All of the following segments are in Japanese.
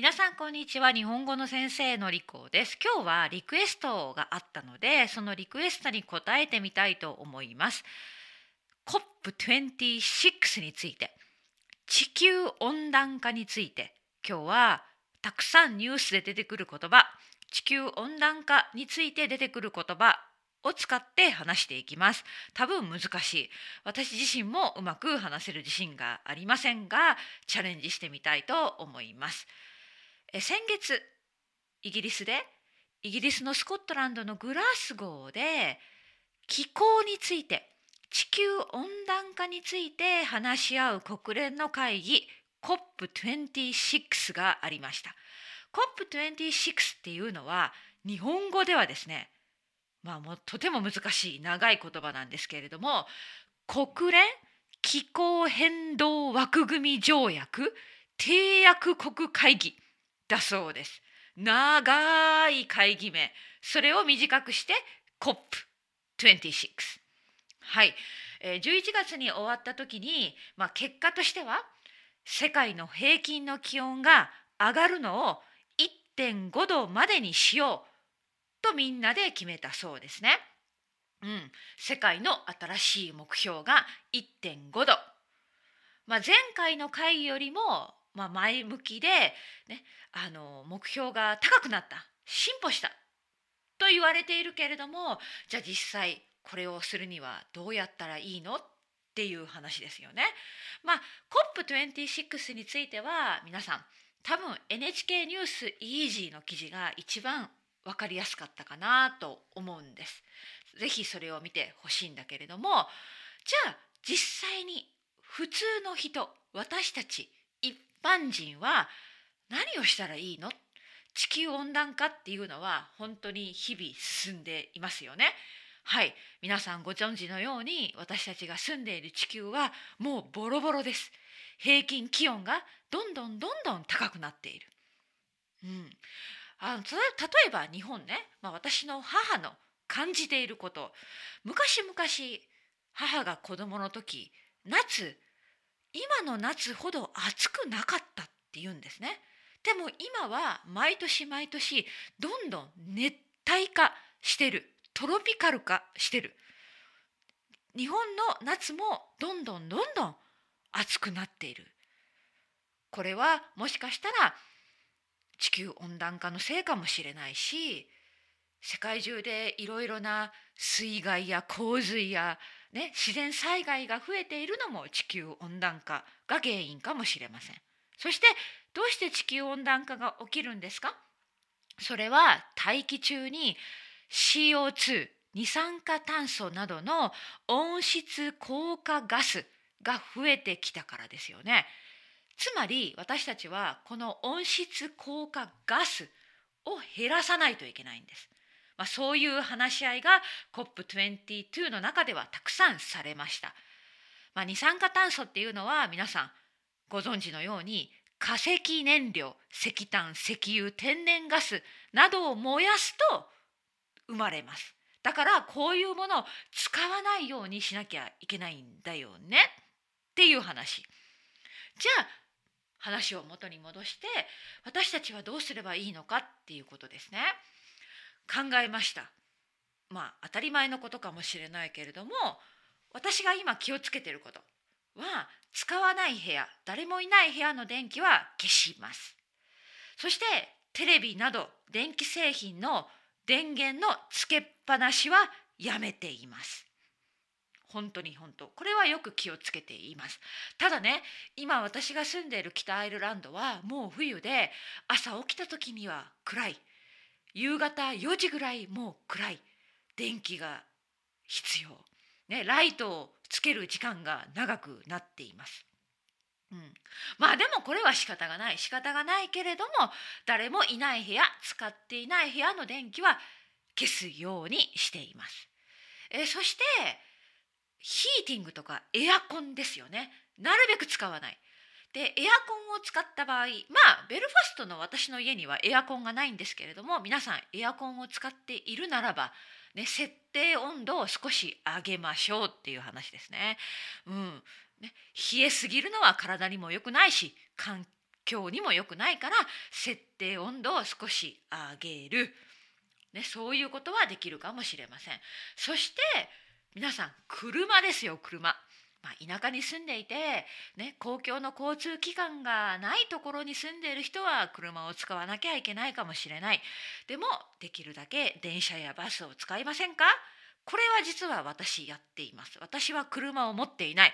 皆さんこんにちは日本語の先生のりこです今日はリクエストがあったのでそのリクエストに答えてみたいと思います COP26 について地球温暖化について今日はたくさんニュースで出てくる言葉地球温暖化について出てくる言葉を使って話していきます多分難しい私自身もうまく話せる自信がありませんがチャレンジしてみたいと思います先月イギリスでイギリスのスコットランドのグラスゴーで気候について地球温暖化について話し合う国連の会議 COP26 がありました。COP26 っていうのは日本語ではですねまあもうとても難しい長い言葉なんですけれども国連気候変動枠組条約締約国会議だそうです。長い会議名それを短くして COP26 はい、えー、11月に終わった時に、まあ、結果としては世界の平均の気温が上がるのを1.5度までにしようとみんなで決めたそうですね。うん、世界の新しい目標が1.5度。まあ、前回の回よりもまあ、前向きで、ね、あの目標が高くなった進歩したと言われているけれどもじゃあ実際これをするにはどうやったらいいのっていう話ですよね。まあ、COP26 については皆さん多分 NHK ニュースイージーの記事が一番分かりやすかったかなと思うんです。ぜひそれを見てほしいんだけれどもじゃあ実際に普通の人私たち般人は何をしたらいいの地球温暖化っていうのは本当に日々進んでいますよね。はい皆さんご存知のように私たちが住んでいる地球はもうボロボロです。平均気温がどんどんどんどん高くなっている。うん、あの例えば日本ね、まあ、私の母の感じていること昔々母が子供の時夏今の夏ほど暑くなかったって言うんですね。でも今は毎年毎年どんどん熱帯化してるトロピカル化してる日本の夏もどんどんどんどん暑くなっているこれはもしかしたら地球温暖化のせいかもしれないし世界中でいろいろな水害や洪水や、ね、自然災害が増えているのも地球温暖化が原因かもしれません。そしてどうして地球温暖化が起きるんですかそれは大気中に CO2 二酸化炭素などの温室効果ガスが増えてきたからですよね。つまり私たちはこの温室効果ガスを減らさないといけないんです。まあ、そういう話し合いが COP22 の中ではたくさんされました。まあ、二酸化炭素っていうのは皆さんご存知のように化石燃料石炭石油天然ガスなどを燃やすと生まれます。だからこういうものを使わないようにしなきゃいけないんだよねっていう話。じゃあ話を元に戻して私たちはどうすればいいのかっていうことですね。考えましたまあ当たり前のことかもしれないけれども私が今気をつけてることは使わない部屋誰もいない部屋の電気は消しますそしてテレビなど電気製品の電源のつけっぱなしはやめています本当に本当これはよく気をつけていますただね今私が住んでいる北アイルランドはもう冬で朝起きた時には暗い夕方4時ぐらいもう暗い電気が必要、ね、ライトをつける時間が長くなっています。うん、まあでもこれは仕方がない仕方がないけれども誰もいない部屋使っていない部屋の電気は消すようにしています。えそしてヒーティングとかエアコンですよねなるべく使わないでエアコンを使った場合まあベルファストの私の家にはエアコンがないんですけれども皆さんエアコンを使っているならば、ね、設定温度を少し上げましょうっていう話ですね。うん、ね冷えすぎるのは体にも良くないし環境にも良くないから設定温度を少し上げる、ね、そういうことはできるかもしれません。そして皆さん車ですよ車。まあ、田舎に住んでいて、ね、公共の交通機関がないところに住んでいる人は車を使わなきゃいけないかもしれないでもできるだけ電車やバスを使いませんかこれは実は私やっています私は車を持っていない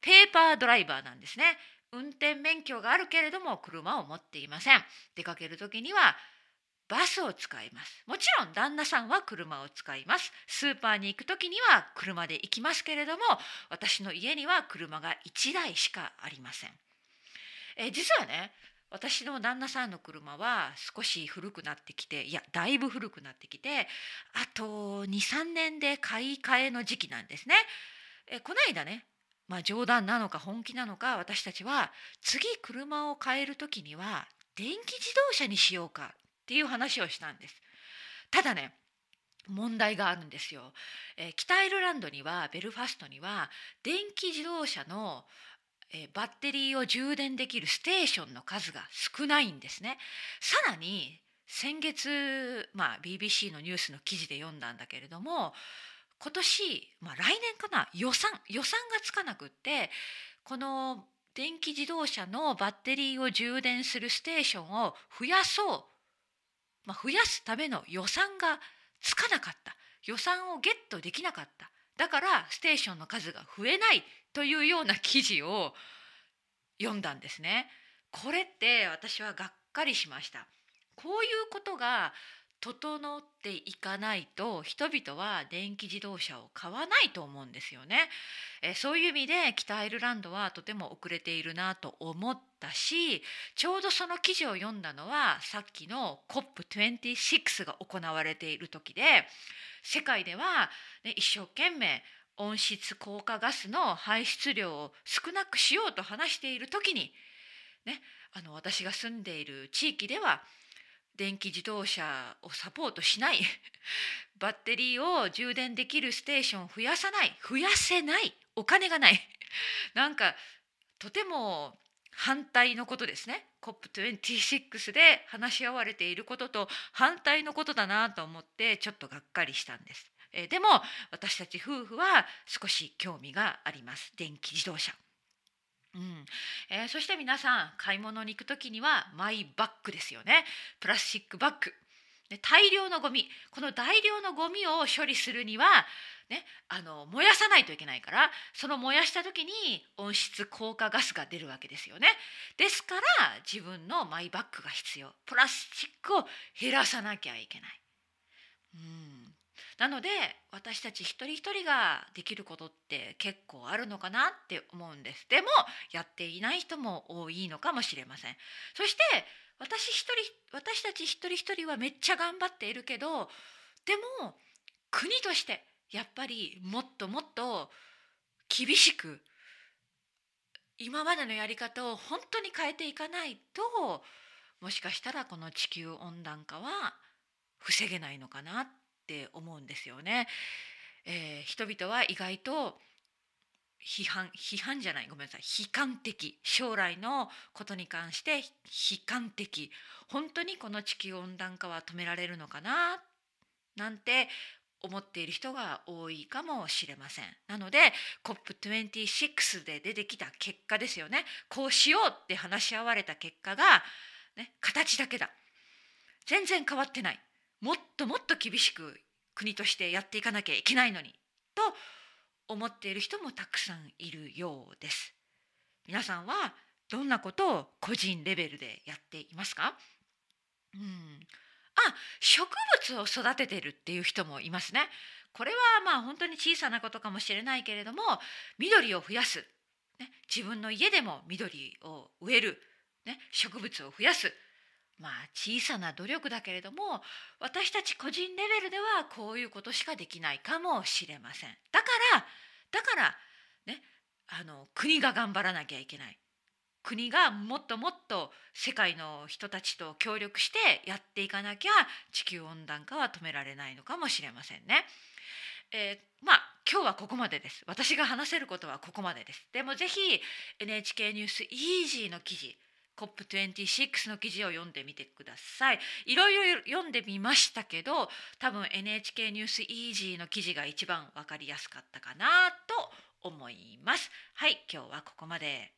ペーパードライバーなんですね運転免許があるけれども車を持っていません出かける時にはバスを使いますもちろん旦那さんは車を使いますスーパーに行く時には車で行きますけれども私の家には車が1台しかありませんえ実はね私の旦那さんの車は少し古くなってきていやだいぶ古くなってきてあと23年で買い替えの時期なんですね。えこの間ねまあ冗談なのか本気なのか私たちは次車を買える時には電気自動車にしようかっていう話をしたんです。ただね問題があるんですよ、えー、北アイルランドにはベルファストには電気自動車の、えー、バッテリーを充電できるステーションの数が少ないんですね。さらに先月、まあ、BBC のニュースの記事で読んだんだけれども今年、まあ、来年かな予算予算がつかなくってこの電気自動車のバッテリーを充電するステーションを増やそうまあ、増やすための予算がつかなかった予算をゲットできなかっただからステーションの数が増えないというような記事を読んだんですね。これって私はがっかりしました。こういうことが整っていかないと人々は電気自動車を買わないと思うんですよね。えそういう意味で北アイルランドはとても遅れているなと思ったしちょうどその記事を読んだのはさっきの COP26 が行われている時で世界では、ね、一生懸命温室効果ガスの排出量を少なくしようと話している時に、ね、あの私が住んでいる地域では電気自動車をサポートしない バッテリーを充電できるステーションを増やさない増やせないお金がない なんかとても反対のことですね COP26 で話し合われていることと反対のことだなと思ってちょっとがっかりしたんです。えでも私たち夫婦は少し興味があります電気自動車。うんえー、そして皆さん買い物に行く時にはマイバッグですよねプラスチックバッグで大量のゴミこの大量のゴミを処理するには、ね、あの燃やさないといけないからその燃やした時に温室効果ガスが出るわけですよねですから自分のマイバッグが必要プラスチックを減らさなきゃいけないなので私たち一人一人ができることって結構あるのかなって思うんですでもやっていない人も多いのかもしれませんそして私一人私たち一人一人はめっちゃ頑張っているけどでも国としてやっぱりもっともっと厳しく今までのやり方を本当に変えていかないともしかしたらこの地球温暖化は防げないのかなっって思うんですよね。えー、人々は意外と批判批判じゃないごめんなさい悲観的将来のことに関して悲観的本当にこの地球温暖化は止められるのかななんて思っている人が多いかもしれません。なので COP26 で出てきた結果ですよねこうしようって話し合われた結果が、ね、形だけだ全然変わってないもっともっと厳しく国としてやっていかなきゃいけないのにと思っている人もたくさんいるようです。皆さんはどんなことを個人レベルでやっていますかうんあ植物を育ててるっていう人もいますね。これはまあ本当に小さなことかもしれないけれども緑を増やす、ね、自分の家でも緑を植える、ね、植物を増やすまあ小さな努力だけれども私たち個人レベルではこういうことしかできないかもしれませんだからだからねあの国が頑張らなきゃいけない国がもっともっと世界の人たちと協力してやっていかなきゃ地球温暖化は止められないのかもしれませんね。えー、まあ今日はここまでです。私が話せることはここまでです。でもぜひ NHK ニュースイージーの記事 COP26 の記事を読んでみてくださいいろいろ読んでみましたけど多分 NHK ニュースイージーの記事が一番わかりやすかったかなと思いますはい今日はここまで